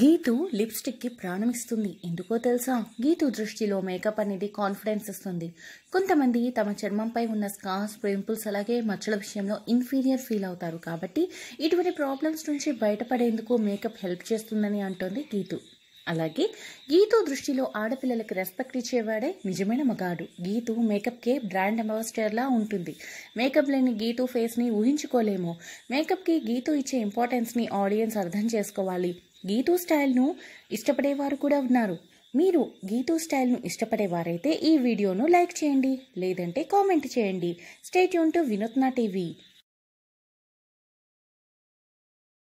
గీతు లిప్స్టిక్కి ప్రాణం ఇస్తుంది ఎందుకో తెలుసా గీతు దృష్టిలో మేకప్ అనేది కాన్ఫిడెన్స్ ఇస్తుంది కొంతమంది తమ చర్మంపై ఉన్న స్కార్స్ పింపుల్స్ అలాగే మచ్చల విషయంలో ఇన్ఫీరియర్ ఫీల్ అవుతారు కాబట్టి ఇటువంటి ప్రాబ్లమ్స్ నుంచి బయటపడేందుకు మేకప్ హెల్ప్ చేస్తుందని అంటోంది గీతు అలాగే గీతు దృష్టిలో ఆడపిల్లలకి రెస్పెక్ట్ ఇచ్చేవాడే నిజమైన మగాడు గీతు మేకప్కే బ్రాండ్ అంబాసిడర్లా ఉంటుంది మేకప్ లేని గీతు ఫేస్ని ఊహించుకోలేము మేకప్కి గీతు ఇచ్చే ఇంపార్టెన్స్ని ఆడియన్స్ అర్థం చేసుకోవాలి గీతూ స్టైల్ను ఇష్టపడేవారు కూడా ఉన్నారు మీరు గీతూ స్టైల్ను ఇష్టపడేవారైతే ఈ వీడియోను లైక్ చేయండి లేదంటే కామెంట్ చేయండి స్టేట్ యూన్ టు వినూత్న టీవీ